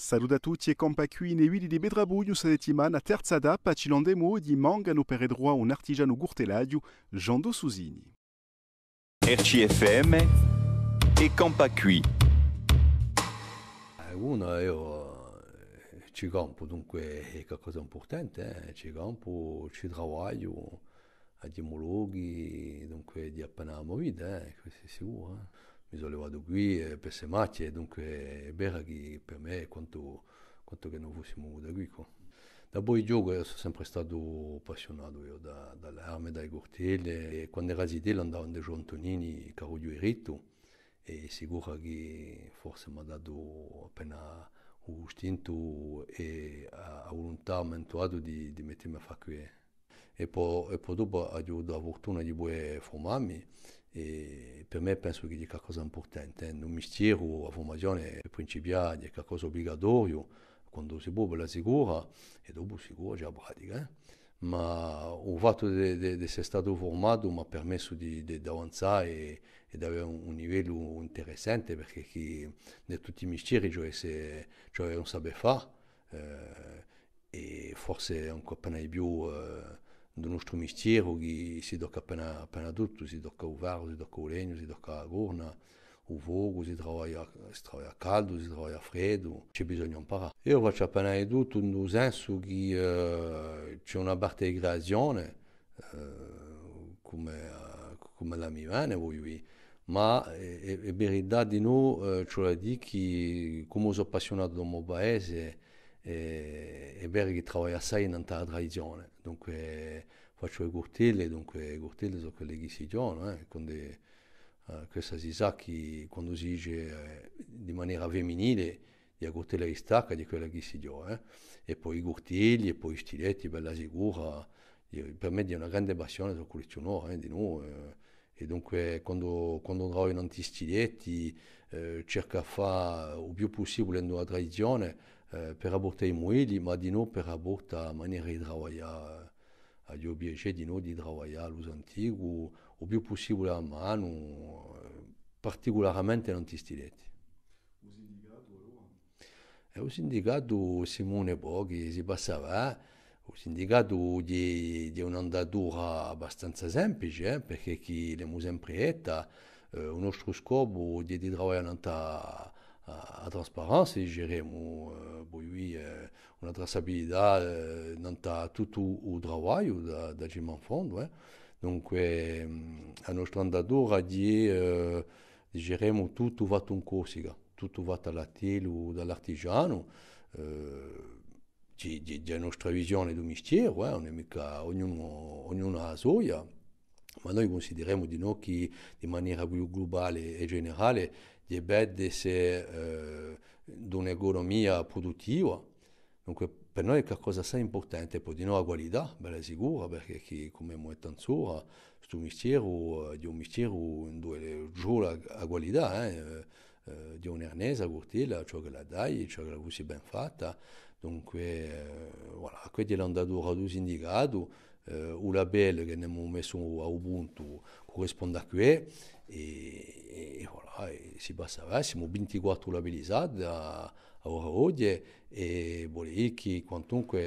Saludatuti e compacuin e uili de bedrabuio sa settimana terza dappa à di mangano per edroa un artigiano gurteladio Jean do Susini. RCFM et Campacui. Eh, uno io eh, ci campo dunque è qualcosa di importante, eh? ci campo, ci lavoro, ad dunque di appena movida, eh? questo è eh. mi sono levato qui eh, per se macchie, dunque eh, Beraghi per me è quanto, quanto che non fossimo venuti qui. Qua. Da poi gioco eh, sono sempre stato appassionato io, da, dall'arme, dai cortelli e quando ero a Zidella andavo a Gio Antonini, caro Giueritto e sicuro che forse mi ha dato appena un istinto e la volontà mentuato di, di mettermi a fare qui. E poi, e poi dopo ho avuto la fortuna di poter formarmi e per me penso che sia qualcosa di importante. Non eh. mi stiero a formazione principiale, è qualcosa obbligatorio, quando si può per la sicura, e dopo sicuro già pratica. Eh? Ma il fatto di essere stato formato mi ha permesso di, avanzare e, di avere un, un, livello interessante perché chi, di tutti i mestieri cioè, se, cioè non sa fare eh, e forse ancora più... Eh, do nostro mestiere che si tocca appena, appena tutto, si tocca il varo, si tocca il legno, si tocca la corna, il fuoco, si lavora a caldo, si lavora a freddo, c'è bisogno di imparare. Io faccio appena di tutto nel senso che uh, c'è una parte di creazione uh, come, uh, come, la mia mano, voglio dire, ma è, è verità di noi, eh, cioè di che come sono appassionato del mio paese, e, vero che lavora assai in un'altra tradizione, dunque faccio i gurtilli, dunque i gurtilli sono quelli che si giocano, eh, quando, uh, eh, questa si sa che quando si dice eh, di maniera femminile di gurtilla si stacca di quella che si gioca, eh. e poi i gurtigli, e poi i stiletti, bella sicura, per me è una grande passione sul collezionare, eh, di noi. Eh e dunque quando, quando trovo in antistiletti eh, cerco di fare il più possibile nella tradizione eh, per Peraborta i muili, ma di no peraborta a maniera di lavorare, eh, agli obiettivi di no di lavorare l'uso antico, o più possibile a mano, eh, particolarmente non stiletti. E il sindacato Simone Boghi si passava, il sindacato di, di un'andatura abbastanza semplice, eh, perché chi l'abbiamo sempre etta, eh, il nostro scopo è di, di lavorare in à, transparence et gérer mon euh, oui, une euh, traçabilité euh, dans tout le travail ou d'agiment fond. Donc, à notre andador, nous gérer mon tout, tout va ton cours, tout va à la ou dans l'artisan. C'est notre vision du métier mystère, on est ognuno à a soya Mais nous considérons noi nos qui maniera manière globale et générale, je essere se eh, d'un'economia produttiva. Dunque per noi è qualcosa di importante, poi di nuovo la qualità, bella sicura, perché chi, come Moetanzura, questo mistero, eh, di un mistero in due giorni a qualità, eh, eh, di un'ernese a cortella, ciò che la dai, ciò che la usi ben fatta. Dunque, eh, voilà, questa è l'andatura di la eh, label que nous mis à Ubuntu correspond à QE. Et, et, voilà, et si ça va, mon 24 labellizzati a, e a et voilà, c'est vuol dire che quantunque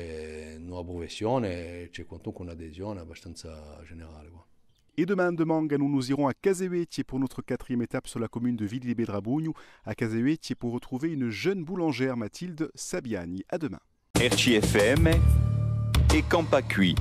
una on c'est quantunque adhésion abbastanza générale. Quoi. Et demain, demain, nous nous irons à Cazehuétier pour notre quatrième étape sur la commune de des bédrabougne À Cazehuétier pour retrouver une jeune boulangère, Mathilde Sabiani. À demain. RCFM et Campacuit.